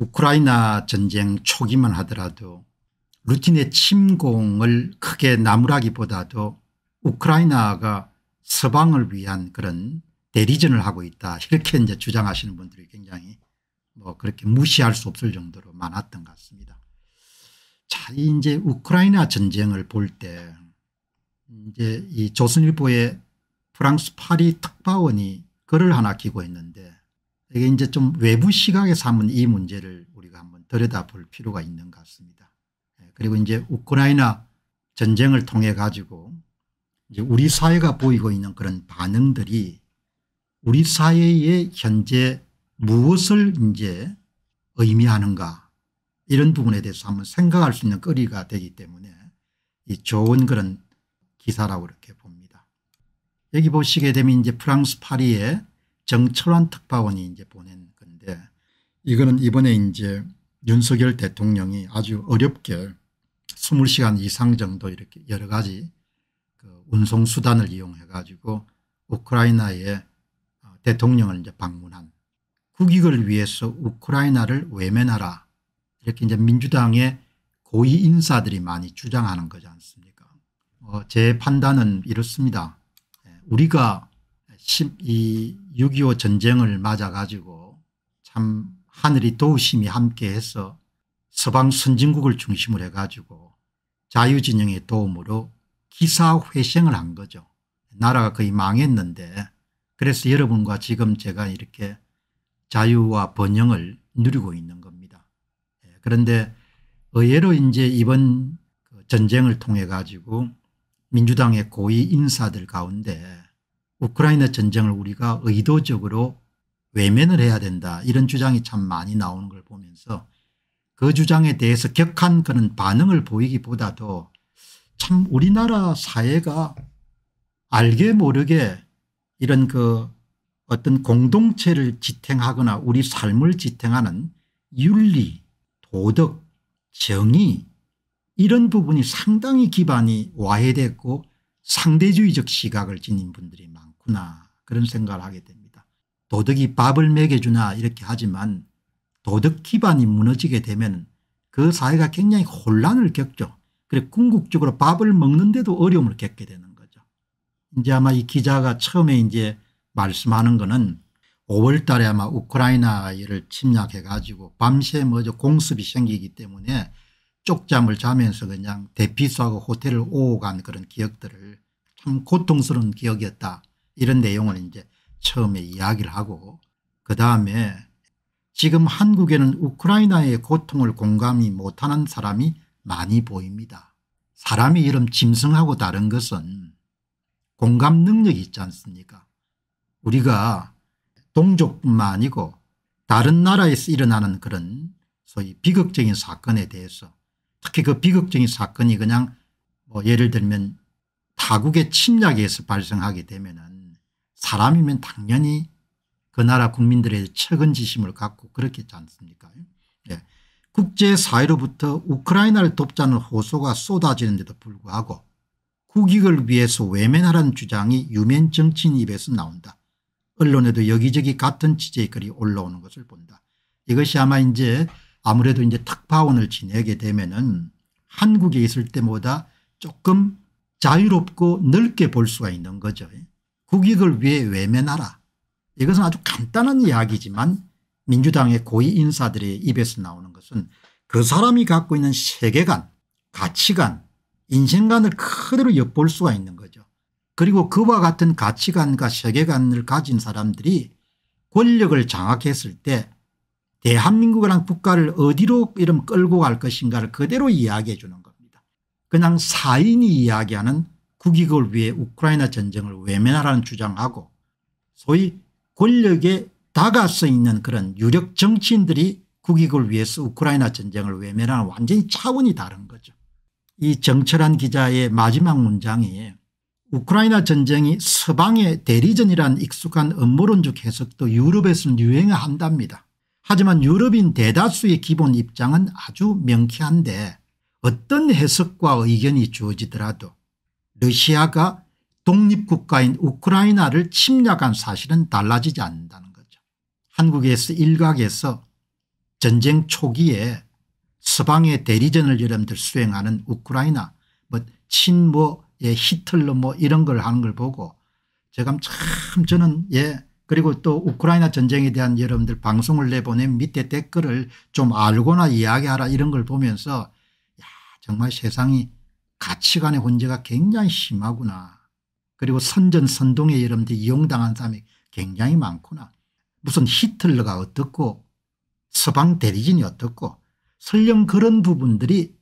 우크라이나 전쟁 초기만 하더라도 루틴의 침공을 크게 나무라기보다도 우크라이나가 서방을 위한 그런 대리전을 하고 있다 이렇게 이제 주장하시는 분들이 굉장히 뭐 그렇게 무시할 수 없을 정도로 많았던 것 같습니다. 자, 이제 우크라이나 전쟁을 볼 때 이제 이 조선일보의 프랑스 파리 특파원이 글을 하나 기고 있는데 이게 이제 좀 외부 시각에서 한번 이 문제를 우리가 한번 들여다볼 필요가 있는 것 같습니다. 예, 그리고 이제 우크라이나 전쟁을 통해 가지고 이제 우리 사회가 보이고 있는 그런 반응들이 우리 사회의 현재 무엇을 이제 의미하는가 이런 부분에 대해서 한번 생각할 수 있는 거리가 되기 때문에 이 좋은 그런 기사라고 이렇게 봅니다. 여기 보시게 되면 이제 프랑스 파리에 정철환 특파원이 이제 보낸 건데 이거는 이번에 이제 윤석열 대통령이 아주 어렵게 20시간 이상 정도 이렇게 여러 가지 그 운송수단을 이용해 가지고 우크라이나에 어, 대통령을 이제 방문한 국익을 위해서 우크라이나를 외면하라 이렇게 이제 민주당의 고위 인사들이 많이 주장하는 거지 않습니까 어, 제 판단은 이렇습니다. 예, 우리가 이6.25 전쟁을 맞아 가지고 참 하늘이 도우심이 함께해서 서방 선진국을 중심으로 해가지고 자유진영의 도움으로 기사회생을 한 거죠. 나라가 거의 망했는데 그래서 여러분과 지금 제가 이렇게 자유와 번영을 누리고 있는 겁니다. 예, 그런데 의외로 이제 이번 전쟁을 통해 가지고 민주당의 고위 인사들 가운데 우크라이나 전쟁을 우리가 의도적으로 외면을 해야 된다 이런 주장이 참 많이 나오는 걸 보면서 그 주장에 대해서 격한 그런 반응을 보이기보다도 참 우리나라 사회가 알게 모르게 이런 그 어떤 공동체를 지탱하거나 우리 삶을 지탱하는 윤리 도덕 정의 이런 부분이 상당히 기반이 와해됐고 상대주의적 시각을 지닌 분들이 많고 없나 그런 생각을 하게 됩니다. 도덕이 밥을 먹여주나 이렇게 하지만 도덕 기반이 무너지게 되면 그 사회가 굉장히 혼란을 겪죠. 그래 궁극적으로 밥을 먹는데도 어려움을 겪게 되는 거죠. 이제 아마 이 기자가 처음에 이제 말씀하는 거는 5월 달에 아마 우크라이나를 침략해 가지고 밤새 먼저 뭐 공습이 생기기 때문에 쪽잠을 자면서 그냥 대피소하고 호텔을 오고 간 그런 기억들을 참 고통스러운 기억이었다 이런 내용을 이제 처음에 이야기를 하고 그 다음에 지금 한국에는 우크라이나의 고통을 공감이 못하는 사람이 많이 보입니다. 사람이 이름 짐승하고 다른 것은 공감 능력이 있지 않습니까 우리가 동족뿐만 아니고 다른 나라에서 일어나는 그런 소위 비극적인 사건에 대해서 특히 그 비극적인 사건이 그냥 뭐 예를 들면 타국의 침략에서 발생하게 되면은 사람이면 당연히 그 나라 국민들의 측은지심을 갖고 그렇겠지 않습니까 예. 국제사회로부터 우크라이나를 돕자는 호소가 쏟아지는데도 불구하고 국익을 위해서 외면하라는 주장이 유명 정치인 입에서 나온다. 언론에도 여기저기 같은 취재의 글이 올라오는 것을 본다. 이것이 아마 이제 아무래도 이제 탁파원을 지내게 되면은 한국에 있을 때보다 조금 자유롭고 넓게 볼 수가 있는 거죠. 국익을 위해 외면하라. 이것은 아주 간단한 이야기지만 민주당의 고위 인사들의 입에서 나오는 것은 그 사람이 갖고 있는 세계관 가치관 인생관을 그대로 엿볼 수가 있는 거죠. 그리고 그와 같은 가치관과 세계관을 가진 사람들이 권력을 장악했을 때대한민국이랑 국가를 어디로 이름 끌고 갈 것인가를 그대로 이야기해 주는 겁니다. 그냥 사인이 이야기하는 국익을 위해 우크라이나 전쟁을 외면하라는 주장하고 소위 권력에 다가서 있는 그런 유력 정치인들이 국익을 위해서 우크라이나 전쟁을 외면하는 완전히 차원이 다른 거죠. 이 정철한 기자의 마지막 문장이 우크라이나 전쟁이 서방의 대리전이란 익숙한 음모론적 해석도 유럽에서는 유행한답니다. 하지만 유럽인 대다수의 기본 입장은 아주 명쾌한데 어떤 해석과 의견이 주어지더라도 러시아가 독립국가인 우크라이나를 침략한 사실은 달라지지 않는다는 거죠. 한국에서 일각에서 전쟁 초기에 서방의 대리전을 여러분들 수행하는 우크라이나 뭐 친모의 뭐, 예, 히틀러 뭐 이런 걸 하는 걸 보고 제가 참 저는 예 그리고 또 우크라이나 전쟁에 대한 여러분들 방송을 내보낸 밑에 댓글을 좀 알거나 이야기하라 이런 걸 보면서 야 정말 세상이 가치관의 혼재가 굉장히 심하구나. 그리고 선전선동에 여러분들 이용당한 사람이 굉장히 많구나. 무슨 히틀러가 어떻고 서방 대리진이 어떻고 설령 그런 부분들이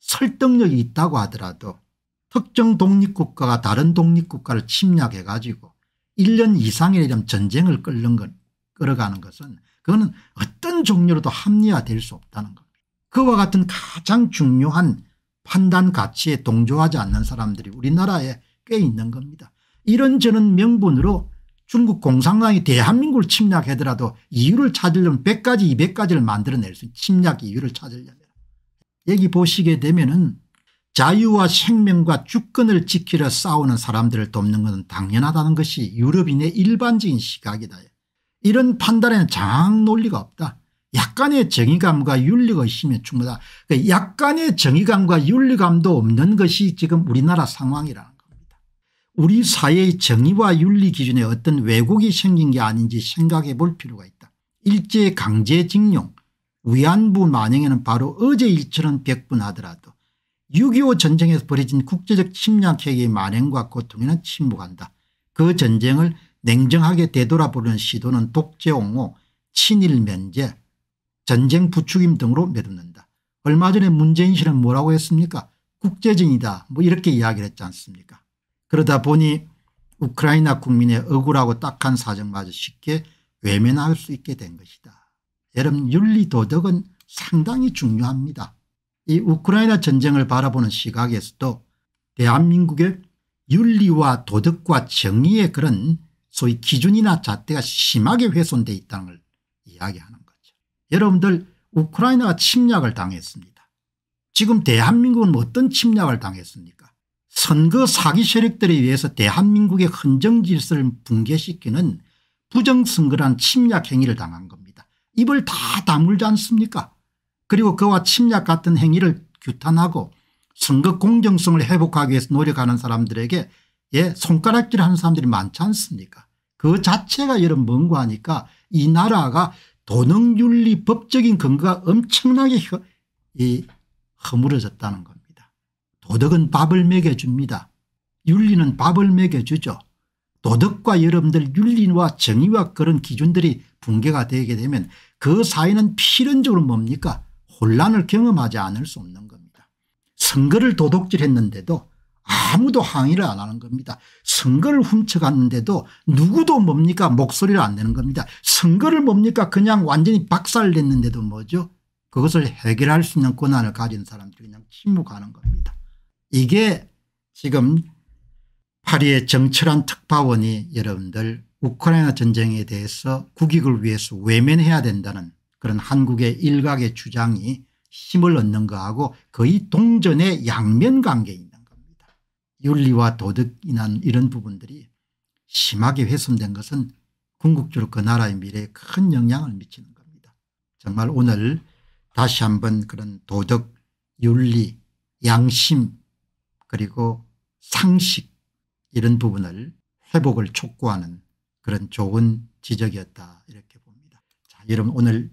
설득력이 있다고 하더라도 특정 독립국가가 다른 독립국가를 침략해 가지고 1년 이상의 이런 전쟁을 끌는 건 끌어가는 것은 그거는 어떤 종류로도 합리화될 수 없다는 겁니다. 그와 같은 가장 중요한 판단 가치에 동조하지 않는 사람들이 우리나라에 꽤 있는 겁니다. 이런저런 명분으로 중국 공산당이 대한민국을 침략하더라도 이유를 찾으려면 100가지 200가지를 만들어낼 수 침략 이유를 찾으려면. 여기 보시게 되면 은 자유와 생명과 주권을 지키려 싸우는 사람들을 돕는 것은 당연하다는 것이 유럽인의 일반적인 시각이다. 이런 판단에는 장 논리가 없다. 약간의 정의감과 윤리가 심해 충분하다. 그러니까 약간의 정의감과 윤리감도 없는 것이 지금 우리나라 상황이라는 겁니다. 우리 사회의 정의와 윤리 기준에 어떤 왜곡이 생긴 게 아닌지 생각해 볼 필요가 있다. 일제 강제징용 위안부 만행에는 바로 어제 일처럼 백분하더라도 6.25 전쟁에서 벌어진 국제적 침략 회계의 만행과 고통에는 침묵한다. 그 전쟁을 냉정하게 되돌아보는 시도는 독재 옹호 친일 면제 전쟁 부추김 등으로 매듭는다. 얼마 전에 문재인 씨는 뭐라고 했습니까 국제정이다 뭐 이렇게 이야기를 했지 않습니까 그러다 보니 우크라이나 국민의 억울하고 딱한 사정마저 쉽게 외면할 수 있게 된 것이다. 여러분 윤리도덕은 상당히 중요합니다. 이 우크라이나 전쟁을 바라보는 시각에서도 대한민국의 윤리와 도덕과 정의의 그런 소위 기준이나 잣대가 심하게 훼손되어 있다는 걸 이야기하는 여러분들 우크라이나가 침략을 당했습니다. 지금 대한민국은 뭐 어떤 침략을 당했습니까 선거 사기 세력들에 의해서 대한민국의 헌정질서를 붕괴시키는 부정선거란 침략 행위를 당한 겁니다. 입을 다 다물지 않습니까 그리고 그와 침략 같은 행위를 규탄하고 선거 공정성을 회복하기 위해서 노력하는 사람들에게 예 손가락질하는 사람들이 많지 않습니까 그 자체가 여러분 뭔고 하니까 이 나라가 도덕윤리 법적인 근거가 엄청나게 이 허물어졌다는 겁니다. 도덕은 밥을 먹여줍니다. 윤리는 밥을 먹여주죠. 도덕과 여러분들 윤리와 정의와 그런 기준들이 붕괴가 되게 되면 그 사회는 필연적으로 뭡니까 혼란을 경험하지 않을 수 없는 겁니다. 선거를 도둑질했는데도 아무도 항의를 안 하는 겁니다. 선거를 훔쳐갔는데도 누구도 뭡니까 목소리를 안 내는 겁니다. 선거를 뭡니까 그냥 완전히 박살냈는데도 뭐죠 그것을 해결할 수 있는 권한을 가진 사람들이 그냥 침묵하는 겁니다. 이게 지금 파리의 정철한 특파원이 여러분들 우크라이나 전쟁에 대해서 국익을 위해서 외면해야 된다는 그런 한국의 일각의 주장이 힘을 얻는 거하고 거의 동전의 양면 관계입니다. 윤리와 도덕이나 이런 부분들이 심하게 훼손된 것은 궁극적으로 그 나라의 미래에 큰 영향을 미치는 겁니다. 정말 오늘 다시 한번 그런 도덕, 윤리, 양심 그리고 상식 이런 부분을 회복을 촉구하는 그런 좋은 지적이었다 이렇게 봅니다. 자, 여러분 오늘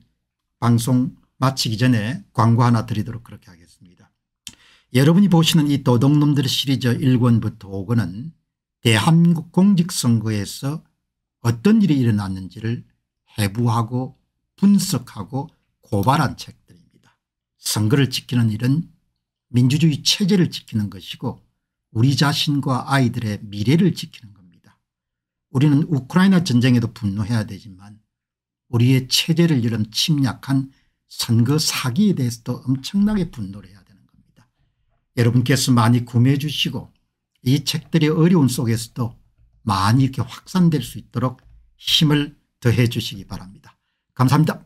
방송 마치기 전에 광고 하나 드리도록 그렇게 하겠습니다. 여러분이 보시는 이 도둑놈들 시리즈 1권부터 5권은 대한민국 공직선거에서 어떤 일이 일어났는지를 해부하고 분석하고 고발한 책들입니다. 선거를 지키는 일은 민주주의 체제를 지키는 것이고 우리 자신과 아이들의 미래를 지키는 겁니다. 우리는 우크라이나 전쟁에도 분노해야 되지만 우리의 체제를 이런 침략한 선거 사기에 대해서도 엄청나게 분노를 해야 여러분께서 많이 구매해 주시고 이 책들이 어려운 속에서도 많이 이렇게 확산될 수 있도록 힘을 더해 주시기 바랍니다. 감사합니다.